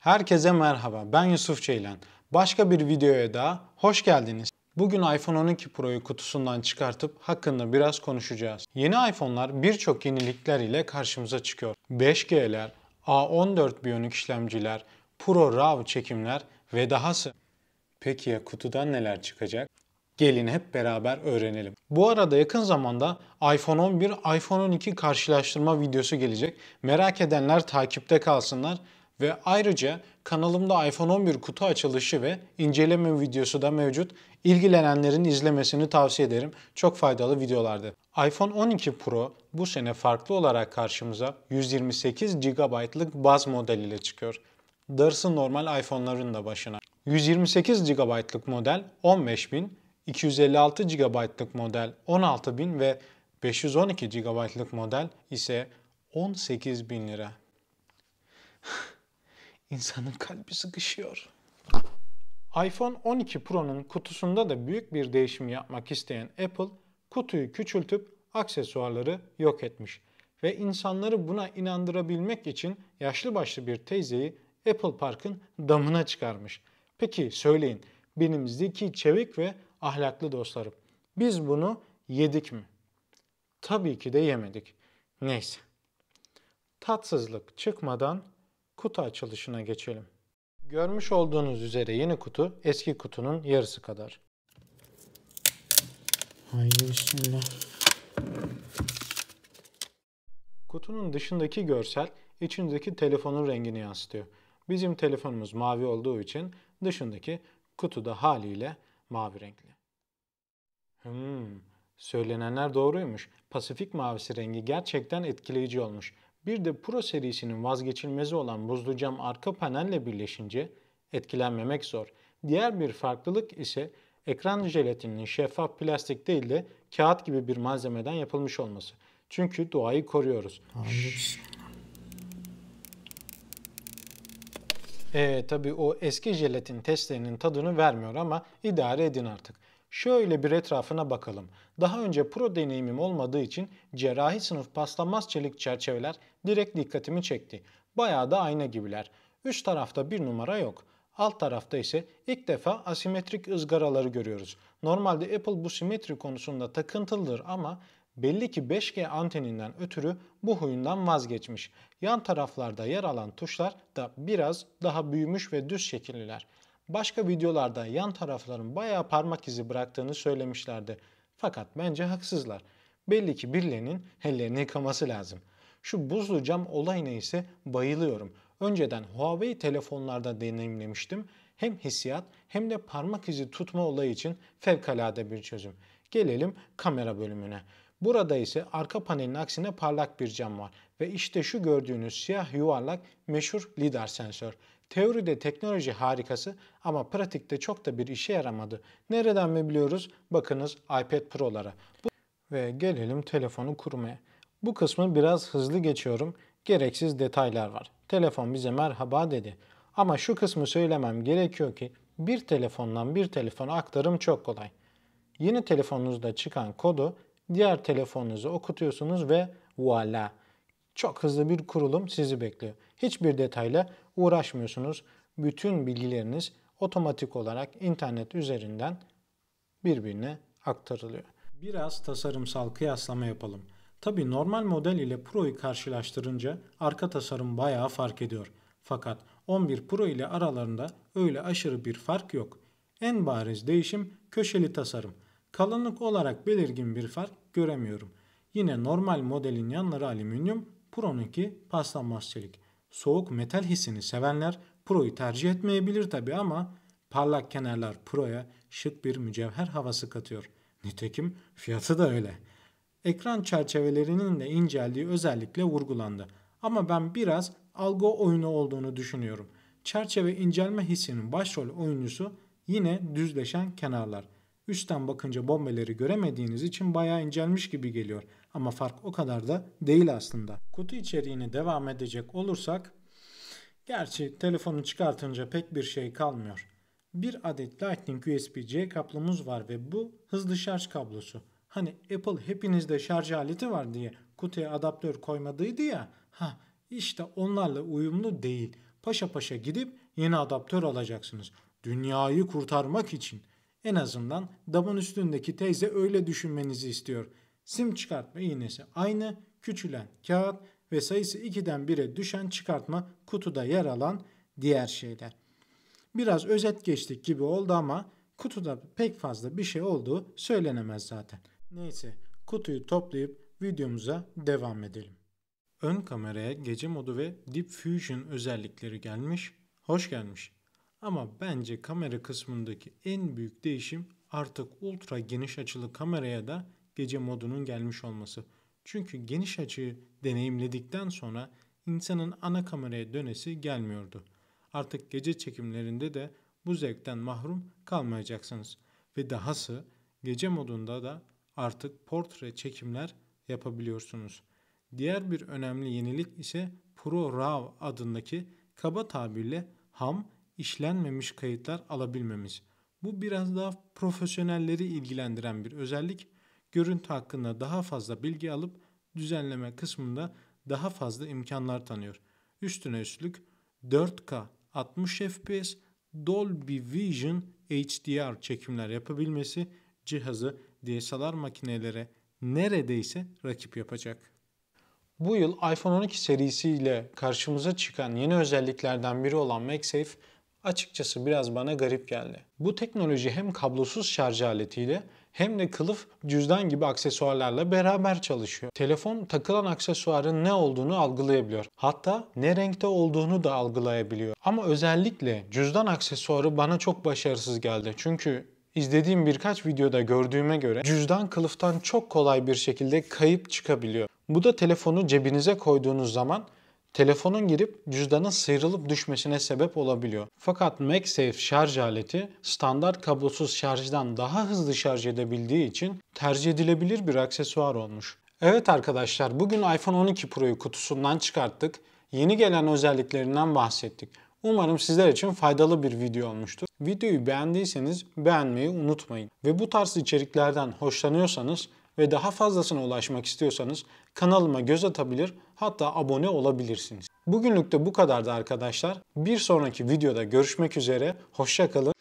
Herkese merhaba, ben Yusuf Ceylan. Başka bir videoya da hoş geldiniz. Bugün iPhone 12 Pro'yu kutusundan çıkartıp hakkında biraz konuşacağız. Yeni iPhone'lar birçok yenilikler ile karşımıza çıkıyor. 5G'ler, A14 Bionic işlemciler, Pro RAW çekimler ve dahası. Peki ya kutudan neler çıkacak? Gelin hep beraber öğrenelim. Bu arada yakın zamanda iPhone 11, iPhone 12 karşılaştırma videosu gelecek. Merak edenler takipte kalsınlar. Ve ayrıca kanalımda iPhone 11 kutu açılışı ve inceleme videosu da mevcut. İlgilenenlerin izlemesini tavsiye ederim. Çok faydalı videolardı. iPhone 12 Pro bu sene farklı olarak karşımıza 128 GB'lık baz modeliyle çıkıyor. Darısı normal iPhone'ların da başına. 128 GB'lık model 15.000, 256 GB'lık model 16.000 ve 512 GB'lık model ise 18.000 lira. İnsanın kalbi sıkışıyor. iPhone 12 Pro'nun kutusunda da büyük bir değişim yapmak isteyen Apple, kutuyu küçültüp aksesuarları yok etmiş ve insanları buna inandırabilmek için yaşlı başlı bir teyzeyi Apple Park'ın damına çıkarmış. Peki söyleyin benim zeki, çevik ve ahlaklı dostlarım biz bunu yedik mi? Tabii ki de yemedik. Neyse. Tatsızlık çıkmadan kutu açılışına geçelim. Görmüş olduğunuz üzere yeni kutu eski kutunun yarısı kadar. Haydi bismillah. Kutunun dışındaki görsel içindeki telefonun rengini yansıtıyor. Bizim telefonumuz mavi olduğu için dışındaki kutu da haliyle mavi renkli. Hmm, söylenenler doğruymuş. Pasifik mavisi rengi gerçekten etkileyici olmuş. Bir de Pro serisinin vazgeçilmezi olan buzlu cam arka panelle birleşince etkilenmemek zor. Diğer bir farklılık ise ekran jelatinin şeffaf plastik değil de kağıt gibi bir malzemeden yapılmış olması. Çünkü doğayı koruyoruz. Eee tabi o eski jelatin testlerinin tadını vermiyor ama idare edin artık. Şöyle bir etrafına bakalım. Daha önce pro deneyimim olmadığı için cerrahi sınıf paslanmaz çelik çerçeveler direkt dikkatimi çekti. Bayağı da ayna gibiler. Üst tarafta bir numara yok. Alt tarafta ise ilk defa asimetrik ızgaraları görüyoruz. Normalde Apple bu simetri konusunda takıntılıdır ama belli ki 5G anteninden ötürü bu huyundan vazgeçmiş. Yan taraflarda yer alan tuşlar da biraz daha büyümüş ve düz şekilliler. Başka videolarda yan tarafların bayağı parmak izi bıraktığını söylemişlerdi. Fakat bence haksızlar. Belli ki birilerinin ellerini yıkaması lazım. Şu buzlu cam olayına ise bayılıyorum. Önceden Huawei telefonlarda deneyimlemiştim. Hem hissiyat hem de parmak izi tutma olayı için fevkalade bir çözüm. Gelelim kamera bölümüne. Burada ise arka panelin aksine parlak bir cam var ve işte şu gördüğünüz siyah yuvarlak meşhur lidar sensör. Teoride teknoloji harikası ama pratikte çok da bir işe yaramadı. Nereden mi biliyoruz? Bakınız iPad Pro'lara. Ve gelelim telefonu kurmaya. Bu kısmı biraz hızlı geçiyorum. Gereksiz detaylar var. Telefon bize merhaba dedi. Ama şu kısmı söylemem gerekiyor ki bir telefondan bir telefona aktarım çok kolay. Yeni telefonunuzda çıkan kodu diğer telefonunuza okutuyorsunuz ve voila. Çok hızlı bir kurulum sizi bekliyor. Hiçbir detayla uğraşmıyorsunuz. Bütün bilgileriniz otomatik olarak internet üzerinden birbirine aktarılıyor. Biraz tasarımsal kıyaslama yapalım. Tabi normal model ile Pro'yu karşılaştırınca arka tasarım bayağı fark ediyor. Fakat 11 Pro ile aralarında öyle aşırı bir fark yok. En bariz değişim köşeli tasarım. Kalınlık olarak belirgin bir fark göremiyorum. Yine normal modelin yanları alüminyum, Pro'nunki paslanmaz çelik soğuk metal hissini sevenler Pro'yu tercih etmeyebilir tabi ama parlak kenarlar Pro'ya şık bir mücevher havası katıyor. Nitekim fiyatı da öyle. Ekran çerçevelerinin de inceldiği özellikle vurgulandı. Ama ben biraz algo oyunu olduğunu düşünüyorum. Çerçeve incelme hissinin başrol oyuncusu yine düzleşen kenarlar. Üstten bakınca bombeleri göremediğiniz için bayağı incelmiş gibi geliyor ama fark o kadar da değil aslında. Kutu içeriğini devam edecek olursak gerçi telefonu çıkartınca pek bir şey kalmıyor. Bir adet Lightning USB-C kablomuz var ve bu hızlı şarj kablosu. Hani Apple hepinizde şarj aleti var diye kutuya adaptör koymadıydı ya. Ha işte onlarla uyumlu değil. Paşa paşa gidip yeni adaptör alacaksınız. Dünyayı kurtarmak için. En azından damın üstündeki teyze öyle düşünmenizi istiyor. Sim çıkartma iğnesi aynı, küçülen kağıt ve sayısı 2'den 1'e düşen çıkartma kutuda yer alan diğer şeyler. Biraz özet geçtik gibi oldu ama kutuda pek fazla bir şey olduğu söylenemez zaten. Neyse kutuyu toplayıp videomuza devam edelim. Ön kameraya gece modu ve Deep Fusion özellikleri gelmiş, hoş gelmiş. Ama bence kamera kısmındaki en büyük değişim artık ultra geniş açılı kameraya da gece modunun gelmiş olması. Çünkü geniş açıyı deneyimledikten sonra insanın ana kameraya dönesi gelmiyordu. Artık gece çekimlerinde de bu zevkten mahrum kalmayacaksınız. Ve dahası gece modunda da artık portre çekimler yapabiliyorsunuz. Diğer bir önemli yenilik ise Pro RAW adındaki kaba tabirle ham işlenmemiş kayıtlar alabilmemiz. Bu biraz daha profesyonelleri ilgilendiren bir özellik. Görüntü hakkında daha fazla bilgi alıp düzenleme kısmında daha fazla imkanlar tanıyor. Üstüne üstlük 4K 60 FPS Dolby Vision HDR çekimler yapabilmesi cihazı DSLR makinelere neredeyse rakip yapacak. Bu yıl iPhone 12 serisiyle karşımıza çıkan yeni özelliklerden biri olan MagSafe açıkçası biraz bana garip geldi. Bu teknoloji hem kablosuz şarj aletiyle hem de kılıf cüzdan gibi aksesuarlarla beraber çalışıyor. Telefon takılan aksesuarın ne olduğunu algılayabiliyor. Hatta ne renkte olduğunu da algılayabiliyor. Ama özellikle cüzdan aksesuarı bana çok başarısız geldi. Çünkü izlediğim birkaç videoda gördüğüme göre cüzdan kılıftan çok kolay bir şekilde kayıp çıkabiliyor. Bu da telefonu cebinize koyduğunuz zaman telefonun girip cüzdanın sıyrılıp düşmesine sebep olabiliyor. Fakat MagSafe şarj aleti standart kablosuz şarjdan daha hızlı şarj edebildiği için tercih edilebilir bir aksesuar olmuş. Evet arkadaşlar bugün iPhone 12 Pro'yu kutusundan çıkarttık. Yeni gelen özelliklerinden bahsettik. Umarım sizler için faydalı bir video olmuştur. Videoyu beğendiyseniz beğenmeyi unutmayın. Ve bu tarz içeriklerden hoşlanıyorsanız ve daha fazlasına ulaşmak istiyorsanız kanalıma göz atabilir hatta abone olabilirsiniz. Bugünlük de bu kadardı arkadaşlar. Bir sonraki videoda görüşmek üzere. Hoşçakalın.